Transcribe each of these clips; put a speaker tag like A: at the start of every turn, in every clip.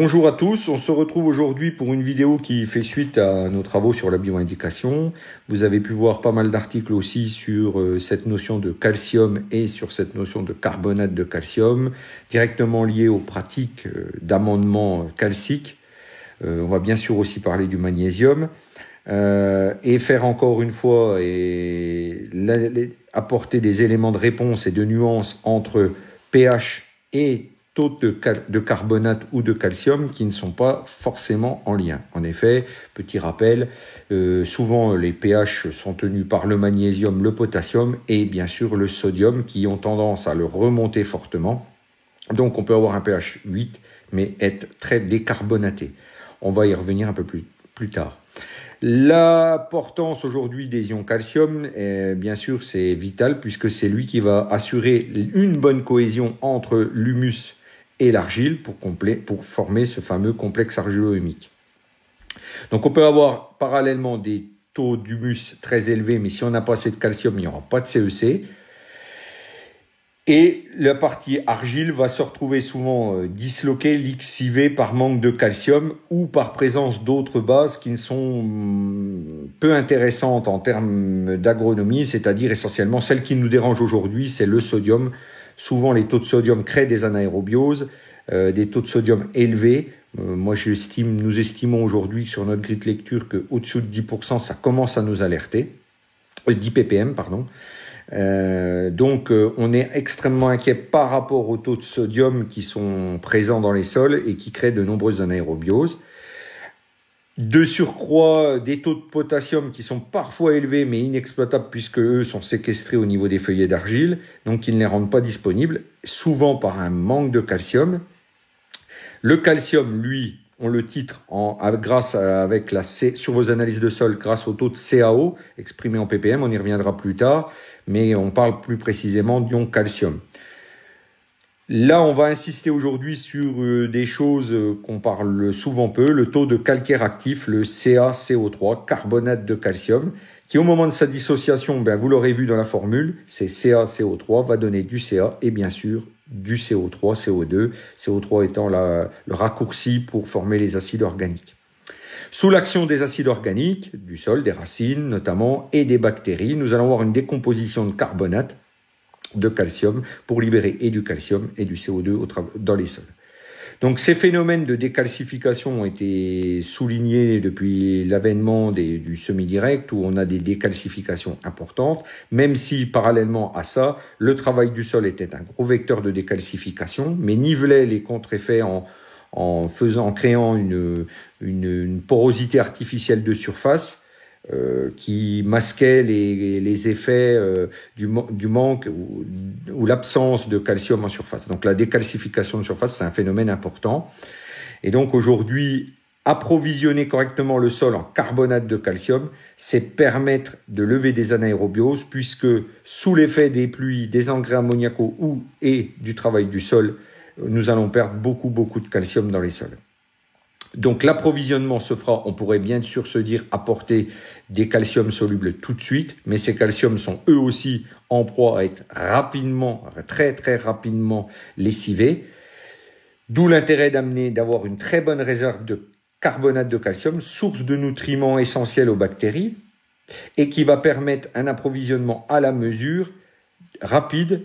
A: Bonjour à tous, on se retrouve aujourd'hui pour une vidéo qui fait suite à nos travaux sur la bioindication. Vous avez pu voir pas mal d'articles aussi sur euh, cette notion de calcium et sur cette notion de carbonate de calcium, directement liée aux pratiques euh, d'amendement calcique. Euh, on va bien sûr aussi parler du magnésium. et faire encore une fois et apporter des éléments de réponse et de nuance entre pH et de, carbonate ou de calcium qui ne sont pas forcément en lien. En effet, petit rappel, euh, souvent les pH sont tenus par le magnésium, le potassium et bien sûr le sodium qui ont tendance à le remonter fortement. Donc on peut avoir un pH 8 mais être très décarbonaté. On va y revenir un peu plus, plus tard. L'importance aujourd'hui des ions calcium, eh, bien sûr, c'est vital puisque c'est lui qui va assurer une bonne cohésion entre l'humus et l'argile pour, pour, former ce fameux complexe argilo-humique. Donc on peut avoir parallèlement des taux d'humus très élevés, mais si on n'a pas assez de calcium, il n'y aura pas de CEC. E et la partie argile va se retrouver souvent euh, disloquée, lixivée par manque de calcium ou par présence d'autres bases qui ne sont mm, peu intéressantes en termes d'agronomie, c'est-à-dire essentiellement celle qui nous dérange aujourd'hui, c'est le sodium, Souvent, les taux de sodium créent des anaérobioses, euh, des taux de sodium élevés. Euh, moi, nous estimons aujourd'hui sur notre grille de lecture quau au-dessous de 10%, ça commence à nous alerter. 10 euh, ppm, pardon. donc, on est extrêmement inquiet par rapport aux taux de sodium qui sont présents dans les sols et qui créent de nombreuses anaérobioses. De surcroît, des taux de potassium qui sont parfois élevés mais inexploitables puisque eux sont séquestrés au niveau des feuillets d'argile, donc ils ne les rendent pas disponibles, souvent par un manque de calcium. Le calcium, lui, on le titre en, grâce avec la C, sur vos analyses de sol grâce au taux de CAO exprimé en ppm, on y reviendra plus tard, mais on parle plus précisément d'ion calcium. Là, on va insister aujourd'hui sur euh, des choses euh, qu'on parle souvent peu, le taux de calcaire actif, le CaCO3, carbonate de calcium, qui au moment de sa dissociation, ben, vous l'aurez vu dans la formule, c'est CaCO3 va donner du Ca et bien sûr du CO3, CO2, CO3 étant le raccourci pour former les acides organiques. Sous l'action des acides organiques, du sol, des racines notamment, et des bactéries, nous allons avoir une décomposition de carbonate de calcium pour libérer et du calcium et du CO2 dans les sols. Donc ces phénomènes de décalcification ont été soulignés depuis l'avènement du semi-direct où on a des décalcifications importantes, même si parallèlement à ça, le travail du sol était un gros vecteur de décalcification, mais nivelait les contre-effets en, faisant, créant une, une porosité artificielle de surface euh, qui masquait les, effets euh, du, du, manque ou, l'absence de calcium en surface. Donc la décalcification de surface, c'est un phénomène important. Et donc aujourd'hui, approvisionner correctement le sol en carbonate de calcium, c'est permettre de lever des anaérobioses, puisque sous l'effet des pluies, des engrais ammoniacaux ou et du travail du sol, nous allons perdre beaucoup, beaucoup de calcium dans les sols. Donc l'approvisionnement se fera, on pourrait bien sûr se dire, apporter des calciums solubles tout de suite, mais ces calciums sont eux aussi en proie à être rapidement, très très rapidement lessivés. D'où l'intérêt d'amener, d'avoir une très bonne réserve de carbonate de calcium, source de nutriments essentiels aux bactéries, et qui va permettre un approvisionnement à la mesure, rapide,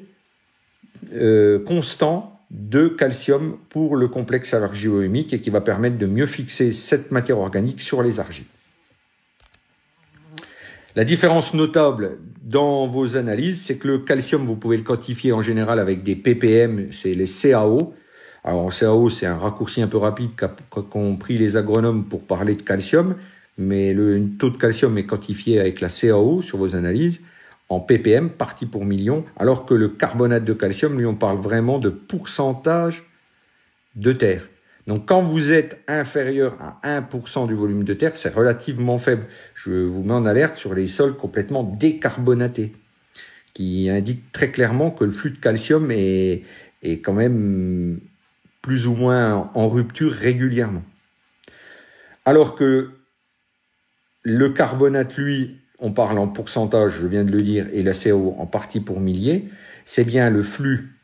A: euh, constant de calcium pour le complexe argilo-humique et qui va permettre de mieux fixer cette matière organique sur les argiles. La différence notable dans vos analyses, c'est que le calcium, vous pouvez le quantifier en général avec des ppm, c'est les CAO. Alors CAO, c'est un raccourci un peu rapide qu'ont pris les agronomes pour parler de calcium, mais le taux de calcium est quantifié avec la CAO sur vos analyses en ppm, partie pour millions, alors que le carbonate de calcium, lui, on parle vraiment de pourcentage de terre. Donc quand vous êtes inférieur à 1% du volume de terre, c'est relativement faible. Je vous mets en alerte sur les sols complètement décarbonatés, qui indiquent très clairement que le flux de calcium est, est quand même plus ou moins en rupture régulièrement. Alors que le carbonate, lui, on parle en pourcentage, je viens de le dire, et la CO en partie pour milliers, c'est bien le flux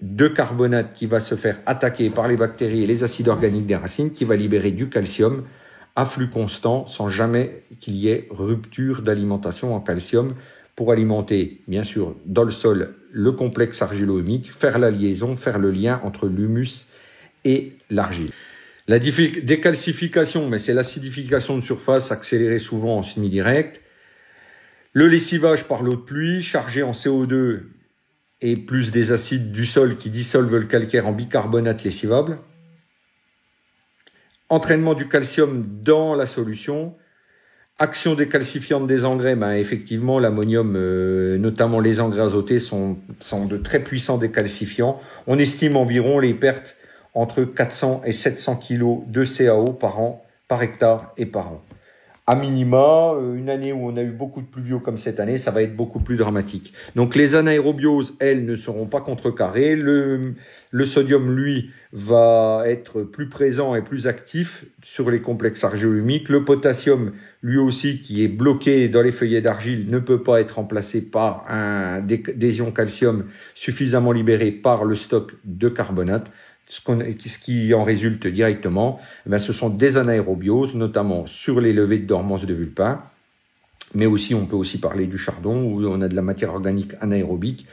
A: de carbonate qui va se faire attaquer par les bactéries et les acides organiques des racines qui va libérer du calcium à flux constant sans jamais qu'il y ait rupture d'alimentation en calcium pour alimenter, bien sûr, dans le sol le complexe argilo-humique, faire la liaison, faire le lien entre l'humus et l'argile. La décalcification, mais c'est l'acidification de surface accélérée souvent en semi-direct. Le lessivage par l'eau de pluie, chargé en CO2 et plus des acides du sol qui dissolvent le calcaire en bicarbonate lessivable. Entraînement du calcium dans la solution. Action décalcifiante des engrais, ben, effectivement, l'ammonium, euh, notamment les engrais azotés, sont, sont de très puissants décalcifiants. On estime environ les pertes entre 400 et 700 kg de CAO par an, par hectare et par an à minima, euh, une année où on a eu beaucoup de pluviaux comme cette année, ça va être beaucoup plus dramatique. Donc les anaérobioses, elles, ne seront pas contrecarrées. Le, sodium, lui, va être plus présent et plus actif sur les complexes argilo Le potassium, lui aussi, qui est bloqué dans les feuillets d'argile, ne peut pas être remplacé par un, des ions calcium suffisamment libérés par le stock de carbonate ce, qui en résulte directement, eh ben, ce sont des anaérobioses, notamment sur les levées de dormance de vulpa, mais aussi on peut aussi parler du chardon où on a de la matière organique anaérobique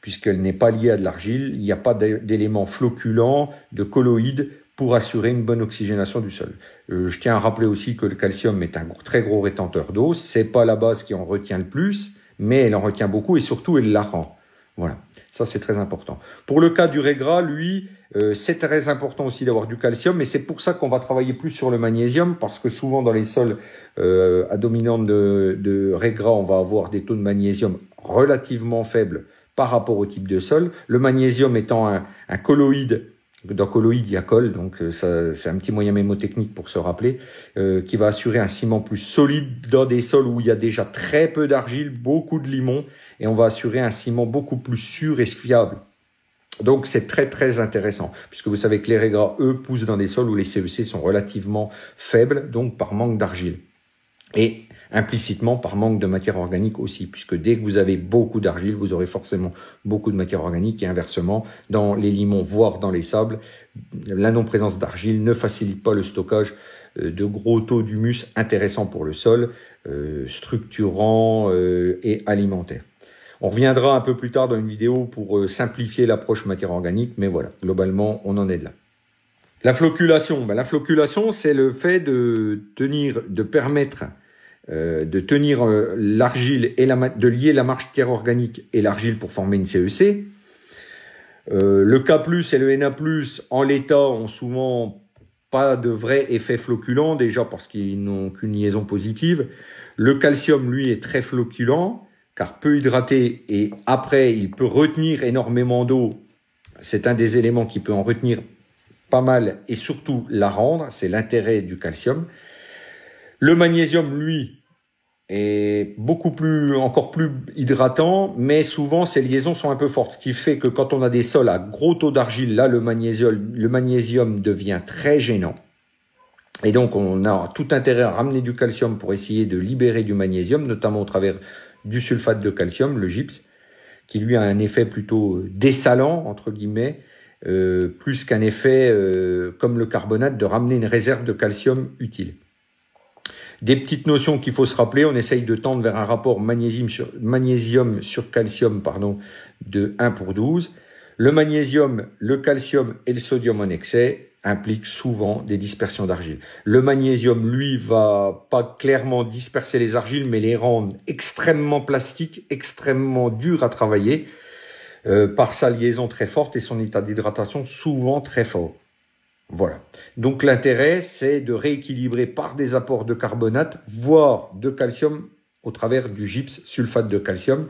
A: puisqu'elle n'est pas liée à de l'argile, il n'y a pas d'éléments floculants, de colloïdes pour assurer une bonne oxygénation du sol. Euh, je tiens à rappeler aussi que le calcium est un très gros rétenteur d'eau, c'est pas la base qui en retient le plus, mais elle en retient beaucoup et surtout elle la rend. Voilà. Ça, c'est très important. Pour le cas du régras, lui, euh, c'est très important aussi d'avoir du calcium, Et c'est pour ça qu'on va travailler plus sur le magnésium, parce que souvent dans les sols euh, à dominante de, de régras, on va avoir des taux de magnésium relativement faibles par rapport au type de sol. Le magnésium étant un, un colloïde dans colloïde, il y a colle, donc euh, c'est un petit moyen mémotechnique pour se rappeler, euh, qui va assurer un ciment plus solide dans des sols où il y a déjà très peu d'argile, beaucoup de limon, et on va assurer un ciment beaucoup plus sûr et fiable. Donc c'est très très intéressant, puisque vous savez que les régras, eux, poussent dans des sols où les CEC e sont relativement faibles, donc par manque d'argile. Et implicitement par manque de matière organique aussi, puisque dès que vous avez beaucoup d'argile, vous aurez forcément beaucoup de matière organique et inversement, dans les limons, voire dans les sables, la non-présence d'argile ne facilite pas le stockage euh, de gros taux d'humus intéressant pour le sol, euh, structurant euh, et alimentaire. On reviendra un peu plus tard dans une vidéo pour simplifier l'approche matière organique, mais voilà, globalement, on en est là. La floculation, ben, la floculation, c'est le fait de tenir, de permettre euh, de tenir euh, l'argile et la de lier la terre organique et l'argile pour former une CEC. E euh, le K+ et le Na+ en l'état ont souvent pas de vrai effet floculant déjà parce qu'ils n'ont qu'une liaison positive. Le calcium lui est très floculant car peu hydraté et après il peut retenir énormément d'eau. C'est un des éléments qui peut en retenir pas mal et surtout la rendre, c'est l'intérêt du calcium. Le magnésium, lui, et beaucoup plus, encore plus hydratant, mais souvent ces liaisons sont un peu fortes, ce qui fait que quand on a des sols à gros taux d'argile, là le magnésium, le magnésium devient très gênant. Et donc on a tout intérêt à ramener du calcium pour essayer de libérer du magnésium, notamment au travers du sulfate de calcium, le gypse, qui lui a un effet plutôt dessalant, entre guillemets, euh, plus qu'un effet euh, comme le carbonate de ramener une réserve de calcium utile. Des petites notions qu'il faut se rappeler, on essaye de tendre vers un rapport magnésium sur, magnésium sur calcium pardon, de 1 pour 12. Le magnésium, le calcium et le sodium en excès impliquent souvent des dispersions d'argile. Le magnésium, lui, va pas clairement disperser les argiles, mais les rendre extrêmement plastiques, extrêmement durs à travailler, euh, par sa liaison très forte et son état d'hydratation souvent très fort. Voilà. Donc l'intérêt, c'est de rééquilibrer par des apports de carbonate, voire de calcium, au travers du gypse sulfate de calcium,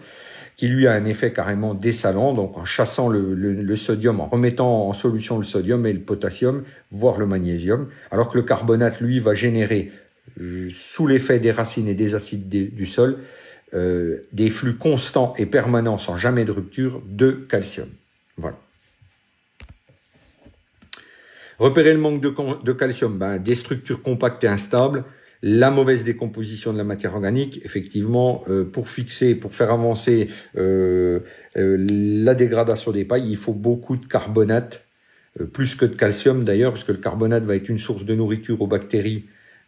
A: qui lui a un effet carrément dessalant, donc en chassant le, sodium, en remettant en solution le sodium et le potassium, voire le magnésium, alors que le carbonate, lui, va générer, euh, sous l'effet des racines et des acides du sol, euh, des flux constants et permanents sans jamais de rupture de calcium. Voilà. Repérer le manque de, calcium, ben, des structures compactes et instables, la mauvaise décomposition de la matière organique, effectivement, euh, pour fixer, pour faire avancer euh, euh, la dégradation des pailles, il faut beaucoup de carbonate, plus que de calcium d'ailleurs, parce que le carbonate va être une source de nourriture aux bactéries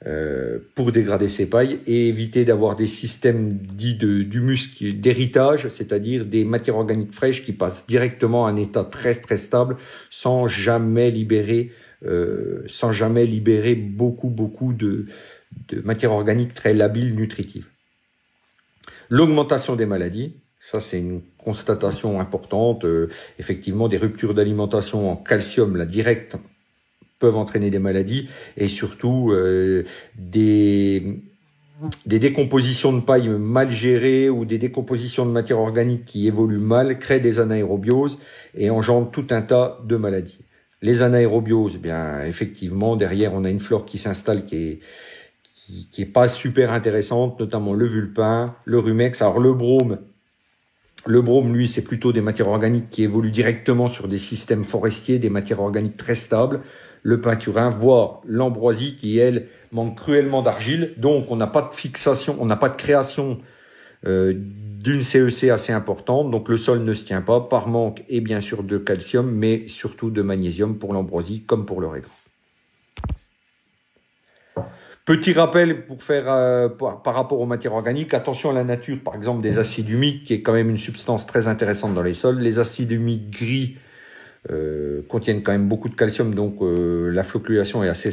A: euh, pour dégrader ces pailles et éviter d'avoir des systèmes dits muscle d'héritage, c'est-à-dire des matières organiques fraîches qui passent directement à un état très très stable sans jamais libérer, euh, sans jamais libérer beaucoup beaucoup de, de matières organiques très labiles nutritives. L'augmentation des maladies, ça, c'est une constatation importante. Euh, effectivement, des ruptures d'alimentation en calcium, la directe peuvent entraîner des maladies et surtout euh, des des décompositions de paille mal gérées ou des décompositions de matières organiques qui évoluent mal créent des anaérobioses et engendrent tout un tas de maladies. Les anaérobioses, eh bien effectivement, derrière on a une flore qui s'installe qui est est pas super intéressante, notamment le vulpin, le rumex. Alors le brome, le brome, lui, c'est plutôt des matières organiques qui évoluent directement sur des systèmes forestiers, des matières organiques très stables le peinturin, voire l'ambroisie qui, elle, manque cruellement d'argile. Donc, on n'a pas de fixation, on n'a pas de création euh, d'une CEC e assez importante. Donc, le sol ne se tient pas par manque, et bien sûr, de calcium, mais surtout de magnésium pour l'ambroisie comme pour le régran. Petit rappel pour faire euh, par, par, rapport aux matières organiques, attention à la nature, par exemple des acides humides, qui est quand même une substance très intéressante dans les sols. Les acides humides gris euh, contiennent quand même beaucoup de calcium, donc euh, la flocculation est assez,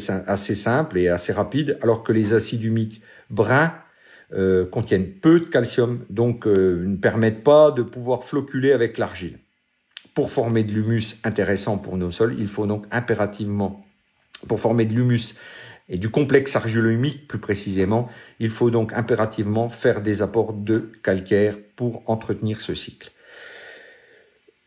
A: simple et assez rapide, alors que les acides humiques bruns euh, contiennent peu de calcium, donc ne permettent pas de pouvoir flocculer avec l'argile. Pour former de l'humus intéressant pour nos sols, il faut donc impérativement, pour former de l'humus et du complexe argilo-humique plus précisément, il faut donc impérativement faire des apports de calcaire pour entretenir ce cycle.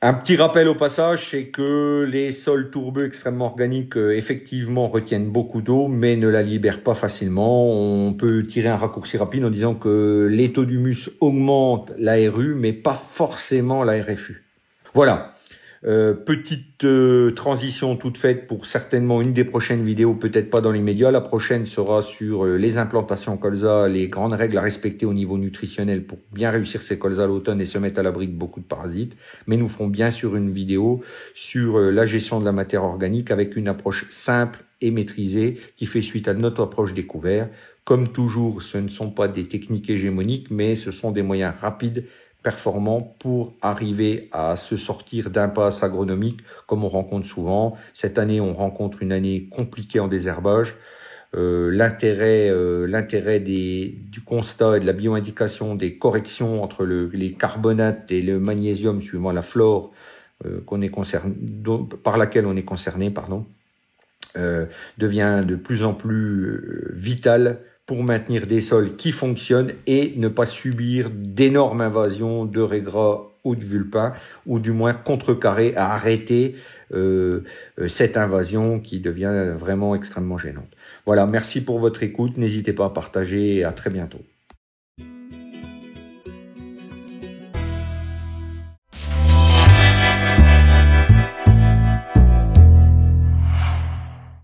A: Un petit rappel au passage, c'est que les sols tourbeux extrêmement organiques euh, effectivement retiennent beaucoup d'eau, mais ne la libèrent pas facilement. On peut tirer un raccourci rapide en disant que les taux d'humus augmentent la RU, mais pas forcément la RFU. Voilà. Euh, petite euh, transition toute faite pour certainement une des prochaines vidéos, peut-être pas dans l'immédiat. La prochaine sera sur euh, les implantations colza, les grandes règles à respecter au niveau nutritionnel pour bien réussir ces colzas à l'automne et se mettre à l'abri de beaucoup de parasites. Mais nous ferons bien sûr une vidéo sur la gestion de la matière organique avec une approche simple et maîtrisée qui fait suite à notre approche découverte. Comme toujours, ce ne sont pas des techniques hégémoniques, mais ce sont des moyens rapides performant pour arriver à se sortir d'impasse agronomique comme on rencontre souvent. Cette année, on rencontre une année compliquée en désherbage. Euh, l'intérêt euh, du constat et de la bioindication des corrections entre le, les carbonates et le magnésium suivant la flore euh, qu'on est concerné par laquelle on est concerné pardon euh, devient de plus en plus euh, vital pour maintenir des sols qui fonctionnent et ne pas subir d'énormes invasions de régras ou de vulpins, ou du moins contrecarrer, à arrêter euh, euh, cette invasion qui devient vraiment extrêmement gênante. Voilà, merci pour votre écoute, n'hésitez pas à partager et à très bientôt.